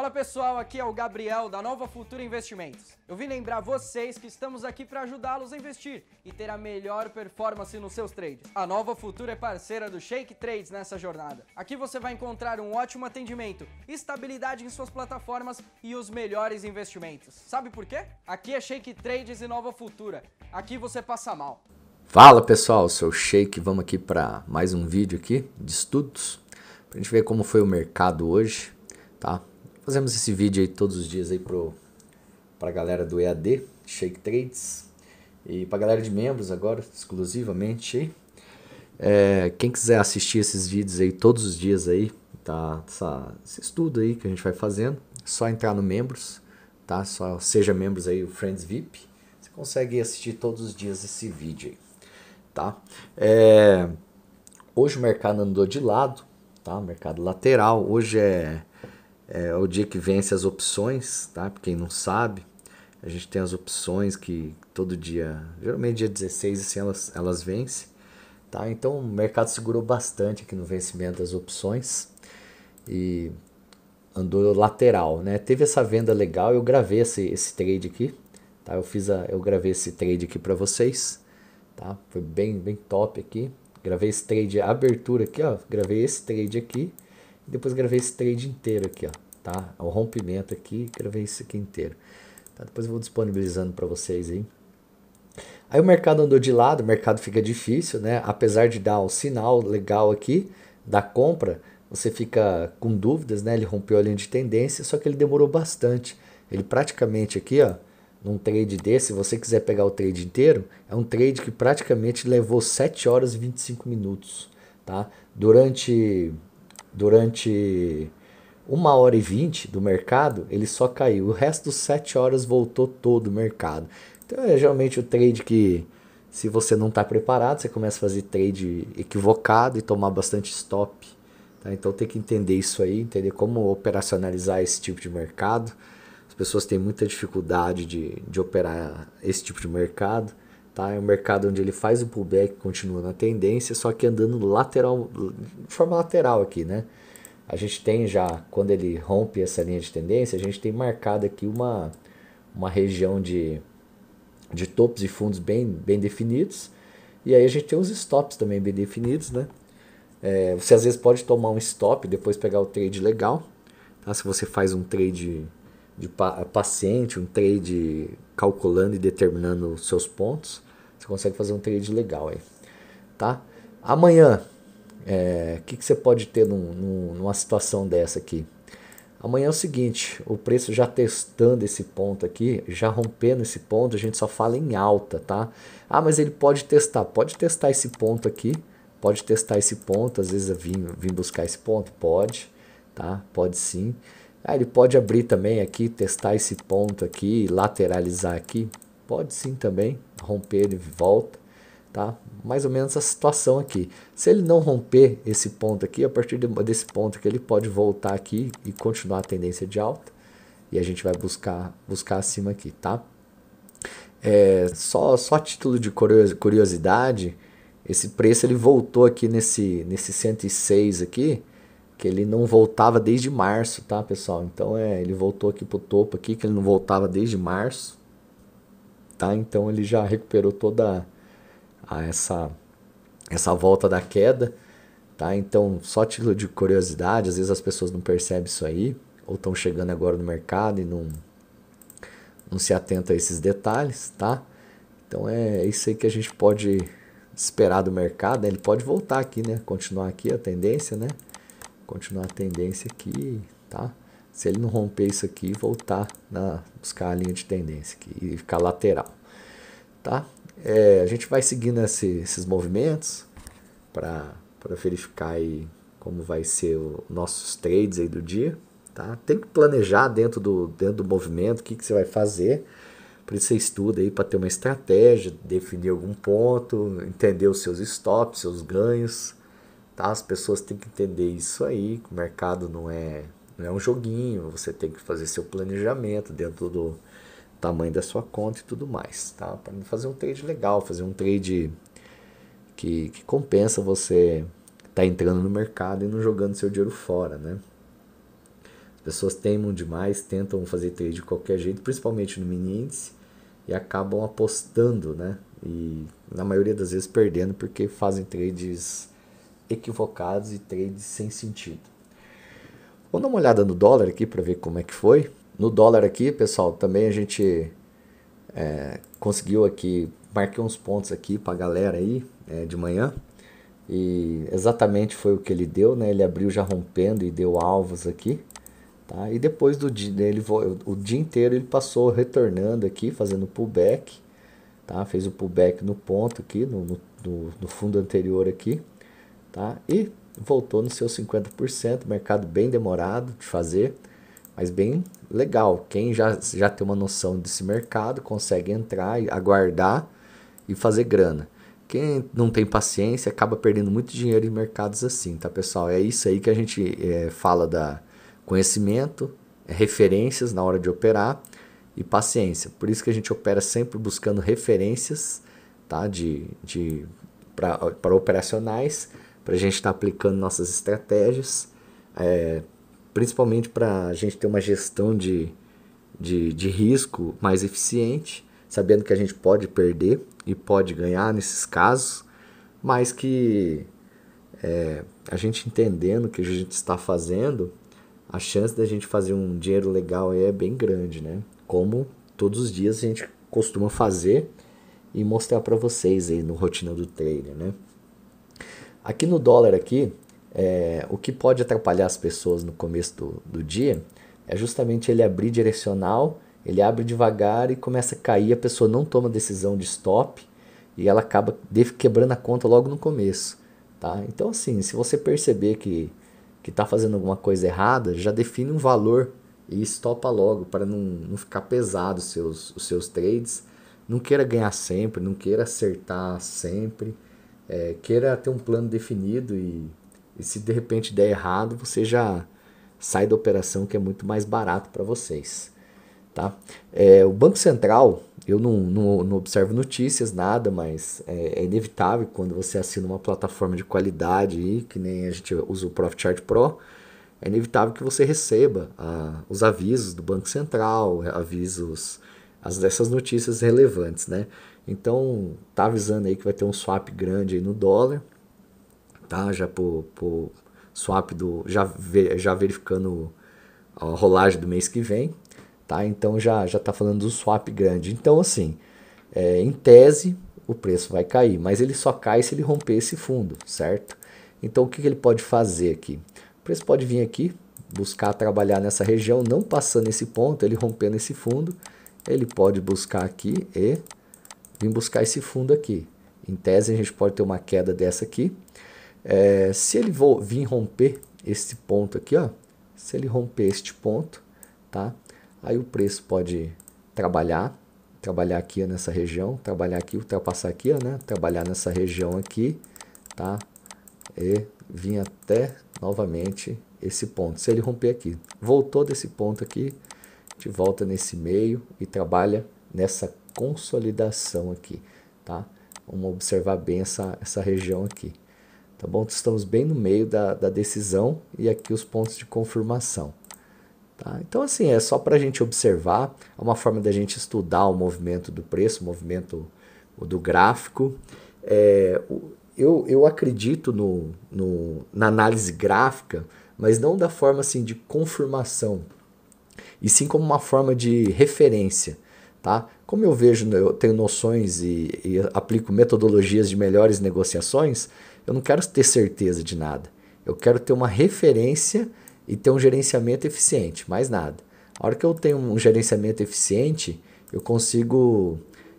Fala pessoal, aqui é o Gabriel da Nova Futura Investimentos. Eu vim lembrar vocês que estamos aqui para ajudá-los a investir e ter a melhor performance nos seus trades. A Nova Futura é parceira do Shake Trades nessa jornada. Aqui você vai encontrar um ótimo atendimento, estabilidade em suas plataformas e os melhores investimentos. Sabe por quê? Aqui é Shake Trades e Nova Futura. Aqui você passa mal. Fala pessoal, seu Shake, vamos aqui para mais um vídeo aqui de estudos, para a gente ver como foi o mercado hoje, tá? Fazemos esse vídeo aí todos os dias aí pro para a galera do EAD, Shake Trades, e para a galera de membros agora, exclusivamente aí. É, quem quiser assistir esses vídeos aí todos os dias aí, tá? Essa, esse estudo aí que a gente vai fazendo, é só entrar no membros, tá? Só seja membros aí, o Friends VIP, você consegue assistir todos os dias esse vídeo aí, tá? É, hoje o mercado andou de lado, tá? Mercado lateral, hoje é é, é o dia que vence as opções, tá? Pra quem não sabe, a gente tem as opções que todo dia, geralmente dia 16, assim, elas, elas vencem, tá? Então o mercado segurou bastante aqui no vencimento das opções e andou lateral, né? Teve essa venda legal, eu gravei esse, esse trade aqui, tá? Eu fiz a, eu gravei esse trade aqui para vocês, tá? Foi bem, bem top aqui. Gravei esse trade abertura aqui, ó. Gravei esse trade aqui depois gravei esse trade inteiro aqui, ó, tá? O rompimento aqui, gravei isso aqui inteiro. Tá? Depois eu vou disponibilizando para vocês aí. Aí o mercado andou de lado, o mercado fica difícil, né? Apesar de dar o um sinal legal aqui da compra, você fica com dúvidas, né? Ele rompeu a linha de tendência, só que ele demorou bastante. Ele praticamente aqui, ó, num trade desse, se você quiser pegar o trade inteiro, é um trade que praticamente levou 7 horas e 25 minutos, tá? Durante durante uma hora e vinte do mercado, ele só caiu. O resto dos sete horas voltou todo o mercado. Então é geralmente o trade que, se você não está preparado, você começa a fazer trade equivocado e tomar bastante stop. Tá? Então tem que entender isso aí, entender como operacionalizar esse tipo de mercado. As pessoas têm muita dificuldade de, de operar esse tipo de mercado. Tá? É um mercado onde ele faz o pullback, continua na tendência, só que andando lateral, de forma lateral aqui, né? A gente tem já, quando ele rompe essa linha de tendência, a gente tem marcado aqui uma, uma região de, de topos e fundos bem, bem definidos. E aí a gente tem os stops também bem definidos, né? É, você às vezes pode tomar um stop e depois pegar o trade legal. Tá? Se você faz um trade de paciente, um trade calculando e determinando os seus pontos consegue fazer um trade legal aí, tá? Amanhã, é, o é, que, que você pode ter num, num, numa situação dessa aqui? Amanhã é o seguinte, o preço já testando esse ponto aqui, já rompendo esse ponto, a gente só fala em alta, tá? Ah, mas ele pode testar, pode testar esse ponto aqui, pode testar esse ponto, às vezes vim, vim buscar esse ponto, pode, tá? Pode sim. Ah, ele pode abrir também aqui, testar esse ponto aqui, lateralizar aqui, pode sim também, romper, ele volta, tá? Mais ou menos a situação aqui. Se ele não romper esse ponto aqui, a partir desse ponto que ele pode voltar aqui e continuar a tendência de alta, e a gente vai buscar, buscar acima aqui, tá? É, só, só título de curiosidade, esse preço ele voltou aqui nesse, nesse 106 aqui, que ele não voltava desde março, tá, pessoal? Então é, ele voltou aqui pro topo aqui, que ele não voltava desde março tá? Então ele já recuperou toda a, essa essa volta da queda, tá? Então, só título de curiosidade, às vezes as pessoas não percebem isso aí, ou estão chegando agora no mercado e não não se atenta a esses detalhes, tá? Então é, é isso aí que a gente pode esperar do mercado, né? ele pode voltar aqui, né? Continuar aqui a tendência, né? Continuar a tendência aqui, tá? se ele não romper isso aqui, voltar na buscar a linha de tendência aqui, e ficar lateral, tá? É, a gente vai seguindo esse, esses movimentos para verificar aí como vai ser os nossos trades aí do dia, tá? Tem que planejar dentro do, dentro do movimento o que, que você vai fazer, por isso você estuda aí para ter uma estratégia, definir algum ponto, entender os seus stops, seus ganhos, tá? As pessoas têm que entender isso aí, que o mercado não é não é um joguinho, você tem que fazer seu planejamento dentro do tamanho da sua conta e tudo mais, tá? Para fazer um trade legal, fazer um trade que, que compensa você estar tá entrando no mercado e não jogando seu dinheiro fora, né? As pessoas teimam demais, tentam fazer trade de qualquer jeito, principalmente no mini índice, e acabam apostando, né? E na maioria das vezes perdendo porque fazem trades equivocados e trades sem sentido. Vamos dar uma olhada no dólar aqui para ver como é que foi. No dólar aqui, pessoal, também a gente é, conseguiu aqui, marquei uns pontos aqui para a galera aí é, de manhã. E exatamente foi o que ele deu, né? Ele abriu já rompendo e deu alvos aqui. Tá? E depois do dia, ele, o dia inteiro ele passou retornando aqui, fazendo pullback. Tá? Fez o pullback no ponto aqui, no, no, no fundo anterior aqui. Tá? E voltou no seu 50%, mercado bem demorado de fazer, mas bem legal. Quem já, já tem uma noção desse mercado consegue entrar e aguardar e fazer grana. Quem não tem paciência acaba perdendo muito dinheiro em mercados assim, tá pessoal? É isso aí que a gente é, fala da conhecimento, é, referências na hora de operar e paciência. Por isso que a gente opera sempre buscando referências tá? de, de para operacionais para a gente estar tá aplicando nossas estratégias, é, principalmente para a gente ter uma gestão de, de, de risco mais eficiente, sabendo que a gente pode perder e pode ganhar nesses casos, mas que é, a gente entendendo o que a gente está fazendo, a chance da gente fazer um dinheiro legal é bem grande, né? Como todos os dias a gente costuma fazer e mostrar para vocês aí no rotina do trader, né? Aqui no dólar aqui, é, o que pode atrapalhar as pessoas no começo do, do dia é justamente ele abrir direcional, ele abre devagar e começa a cair, a pessoa não toma decisão de stop e ela acaba quebrando a conta logo no começo. Tá? Então assim, se você perceber que que está fazendo alguma coisa errada, já define um valor e estopa logo para não, não ficar pesado seus, os seus trades. Não queira ganhar sempre, não queira acertar sempre é, queira ter um plano definido e, e se de repente der errado, você já sai da operação que é muito mais barato para vocês. Tá? É, o Banco Central, eu não, não, não observo notícias, nada, mas é, é, inevitável quando você assina uma plataforma de qualidade, aí, que nem a gente usa o Profit Chart Pro, é inevitável que você receba os avisos do Banco Central, avisos, as, essas notícias relevantes. Né? Então, tá avisando aí que vai ter um swap grande aí no dólar, tá? Já por, swap do já ver, já verificando a rolagem do mês que vem, tá? Então já já tá falando do swap grande. Então assim, é, em tese o preço vai cair, mas ele só cai se ele romper esse fundo, certo? Então o que, que ele pode fazer aqui? O preço pode vir aqui, buscar trabalhar nessa região, não passando esse ponto, ele rompendo esse fundo, ele pode buscar aqui e vim buscar esse fundo aqui. Em tese, a gente pode ter uma queda dessa aqui. É, se ele vir romper esse ponto aqui, ó, se ele romper este ponto, tá? aí o preço pode trabalhar, trabalhar aqui nessa região, trabalhar aqui, ultrapassar aqui, ó, né? trabalhar nessa região aqui, tá? e vir até novamente esse ponto. Se ele romper aqui, voltou desse ponto aqui, de volta nesse meio e trabalha nessa consolidação aqui, tá? Vamos observar bem essa, essa região aqui, tá bom? Estamos bem no meio da, da decisão e aqui os pontos de confirmação. Tá? Então, assim, é só para a gente observar, é uma forma da gente estudar o movimento do preço, o movimento do gráfico. É, eu, eu acredito no, no, na análise gráfica, mas não da forma assim de confirmação, e sim como uma forma de referência. Tá? Como eu vejo, né, eu tenho noções e, e aplico metodologias de melhores negociações, eu não quero ter certeza de nada. Eu quero ter uma referência e ter um gerenciamento eficiente, mais nada. A hora que eu tenho um gerenciamento eficiente, eu consigo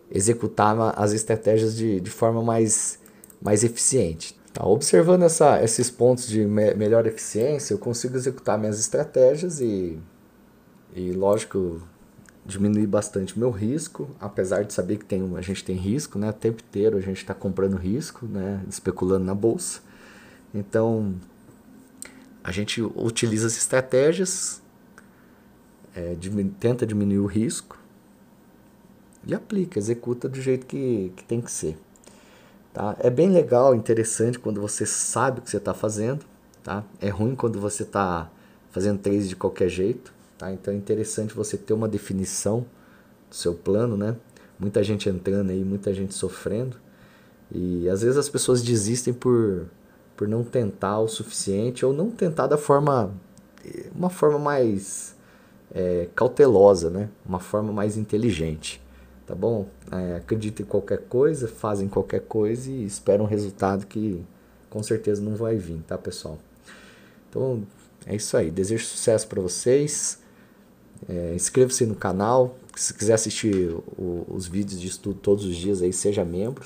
executar as estratégias de, de forma mais, mais eficiente. Tá, observando essa, esses pontos de me melhor eficiência, eu consigo executar minhas estratégias e, e lógico, diminuir bastante meu risco, apesar de saber que tem a gente tem risco, né? O tempo inteiro a gente está comprando risco, né? Especulando na bolsa. Então, a gente utiliza as estratégias, é, diminu tenta diminuir o risco e aplica, executa do jeito que, que tem que ser. Tá? É bem legal, interessante quando você sabe o que você está fazendo. Tá? É ruim quando você está fazendo trades de qualquer jeito Tá? Então é interessante você ter uma definição do seu plano, né? Muita gente entrando aí, muita gente sofrendo. E às vezes as pessoas desistem por, por não tentar o suficiente ou não tentar da forma uma forma mais é, cautelosa, né? Uma forma mais inteligente, tá bom? É, acredita em qualquer coisa, fazem qualquer coisa e esperam um resultado que com certeza não vai vir, tá, pessoal? Então é isso aí. Desejo sucesso para vocês. É, Inscreva-se no canal. Se quiser assistir o, os vídeos de estudo todos os dias aí, seja membro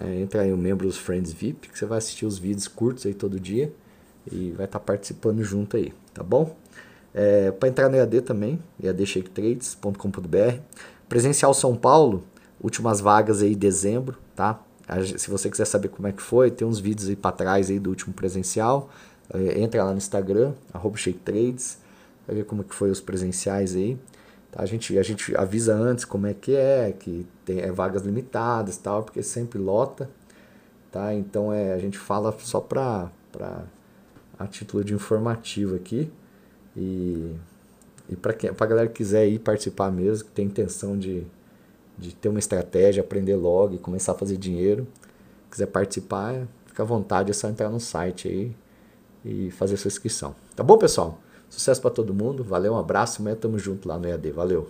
É, entra aí o dos Friends VIP, que você vai assistir os vídeos curtos aí todo dia e vai estar tá participando junto aí, tá bom? É, Para entrar no EAD também, eadshaketrades.com.br. Presencial São Paulo, últimas vagas aí dezembro, tá? Se você quiser saber como é que foi, tem uns vídeos aí para trás aí do último presencial. É, entra lá no Instagram, arroba Shake Trades vai ver como é que foi os presenciais aí. Tá? A gente, a gente avisa antes como é que é, que tem é vagas limitadas tal, porque sempre lota, tá? Então é, a gente fala só pra a título de informativo aqui. E, e para a galera que quiser ir participar mesmo, que tem intenção de, de ter uma estratégia, aprender logo e começar a fazer dinheiro, quiser participar, fica à vontade, é só entrar no site aí e fazer sua inscrição. Tá bom, pessoal? Sucesso para todo mundo. Valeu, um abraço. Amanhã tamo junto lá no EAD. Valeu.